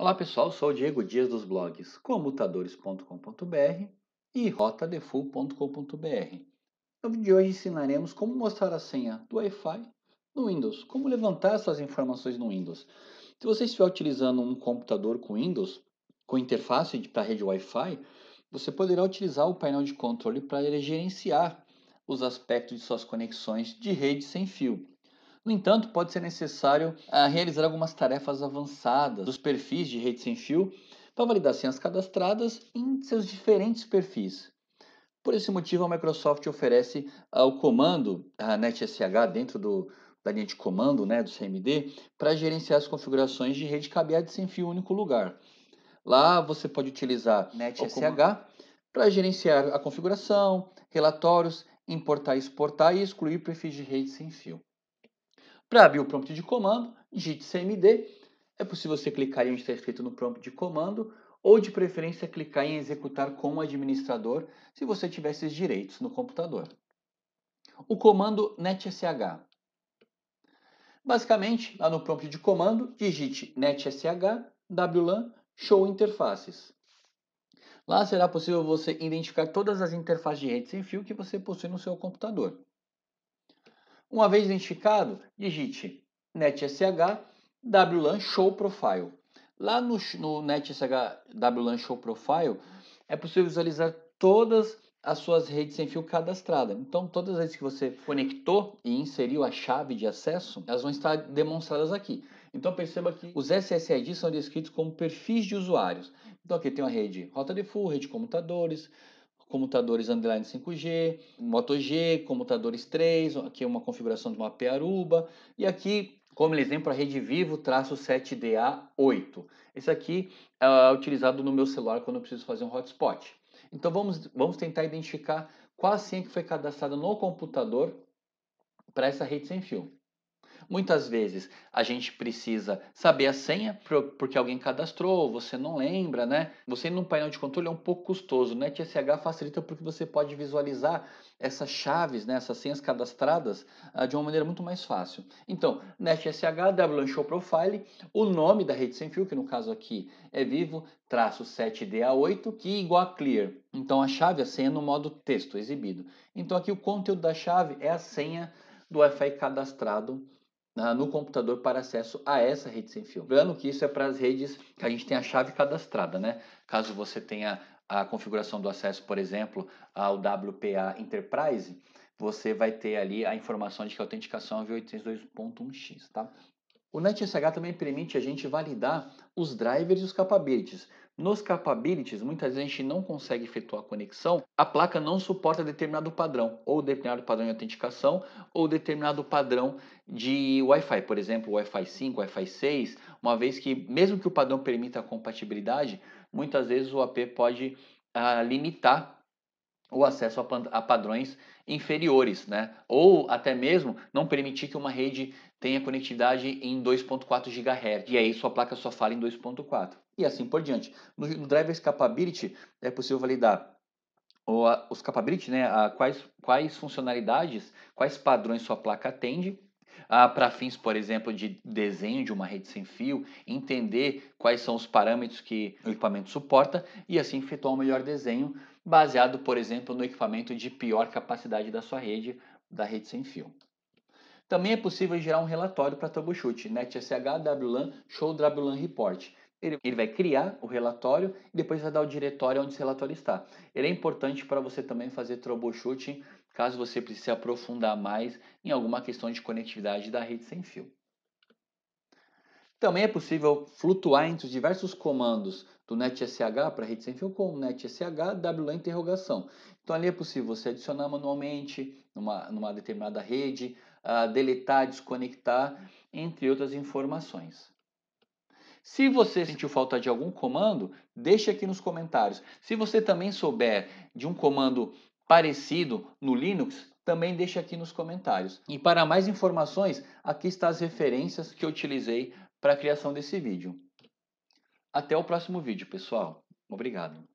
Olá pessoal, sou o Diego Dias dos blogs comutadores.com.br e rotadefull.com.br. No vídeo de hoje ensinaremos como mostrar a senha do Wi-Fi no Windows, como levantar essas informações no Windows. Se você estiver utilizando um computador com Windows, com interface para rede Wi-Fi, você poderá utilizar o painel de controle para gerenciar os aspectos de suas conexões de rede sem fio. No entanto, pode ser necessário ah, realizar algumas tarefas avançadas dos perfis de rede sem fio para validar senhas cadastradas em seus diferentes perfis. Por esse motivo, a Microsoft oferece ah, o comando ah, NetSH dentro do, da linha de comando né, do CMD para gerenciar as configurações de rede cabeada sem fio em um único lugar. Lá você pode utilizar NetSH para gerenciar a configuração, relatórios, importar, exportar e excluir perfis de rede sem fio. Para abrir o prompt de comando, digite CMD. É possível você clicar em onde está escrito no prompt de comando ou de preferência clicar em executar com o administrador, se você tiver esses direitos no computador. O comando netsh. Basicamente, lá no prompt de comando, digite netsh wlan show interfaces. Lá será possível você identificar todas as interfaces de rede sem fio que você possui no seu computador. Uma vez identificado, digite NetSH WLAN Show Profile. Lá no, no NetSH WLAN Show Profile é possível visualizar todas as suas redes sem fio cadastrada. Então, todas as vezes que você conectou e inseriu a chave de acesso, elas vão estar demonstradas aqui. Então, perceba que os SSIDs são descritos como perfis de usuários. Então, aqui tem uma rede rota de full, rede de computadores, comutadores underline 5G, Moto G, comutadores 3, aqui é uma configuração de uma Aruba e aqui, como exemplo a rede vivo, traço 7DA8. Esse aqui ah, é utilizado no meu celular quando eu preciso fazer um hotspot. Então vamos, vamos tentar identificar qual a senha que foi cadastrada no computador para essa rede sem fio. Muitas vezes a gente precisa saber a senha porque alguém cadastrou, você não lembra, né? Você num painel de controle é um pouco custoso, né? TSH facilita porque você pode visualizar essas chaves, né, essas senhas cadastradas ah, de uma maneira muito mais fácil. Então, NetSH, WLAN Show Profile, o nome da rede sem fio, que no caso aqui é vivo, traço 7DA8, que é igual a clear. Então, a chave, a senha no modo texto exibido. Então, aqui o conteúdo da chave é a senha do Wi-Fi cadastrado no computador para acesso a essa rede sem fio. Lembrando que isso é para as redes que a gente tem a chave cadastrada, né? Caso você tenha a configuração do acesso, por exemplo, ao WPA Enterprise, você vai ter ali a informação de que a autenticação é v802.1x, tá? O NetSH também permite a gente validar os drivers e os capabilities. Nos capabilities, muitas vezes a gente não consegue efetuar a conexão, a placa não suporta determinado padrão, ou determinado padrão de autenticação, ou determinado padrão de Wi-Fi, por exemplo, Wi-Fi 5, Wi-Fi 6, uma vez que, mesmo que o padrão permita a compatibilidade, muitas vezes o AP pode ah, limitar ou acesso a, padrões inferiores, né? Ou até mesmo não permitir que uma rede tenha conectividade em 2.4 GHz. E aí sua placa só fala em 2.4. E assim por diante. No, drivers capability é possível validar os capabilities, né? quais, quais funcionalidades, quais padrões sua placa atende ah, para fins, por exemplo, de desenho de uma rede sem fio, entender quais são os parâmetros que o equipamento suporta e assim efetuar um melhor desenho baseado, por exemplo, no equipamento de pior capacidade da sua rede, da rede sem fio. Também é possível gerar um relatório para troubleshoot, NetSH WLAN Show WLAN Report. Ele, ele vai criar o relatório e depois vai dar o diretório onde esse relatório está. Ele é importante para você também fazer troubleshooting caso você precise aprofundar mais em alguma questão de conectividade da rede sem fio. Também é possível flutuar entre os diversos comandos do NetSH para rede sem fio com NetSH, WLAN interrogação. Então ali é possível você adicionar manualmente numa, numa determinada rede, uh, deletar, desconectar, entre outras informações. Se você sentiu falta de algum comando, deixe aqui nos comentários. Se você também souber de um comando parecido no Linux, também deixe aqui nos comentários. E para mais informações, aqui estão as referências que eu utilizei para a criação desse vídeo. Até o próximo vídeo, pessoal. Obrigado.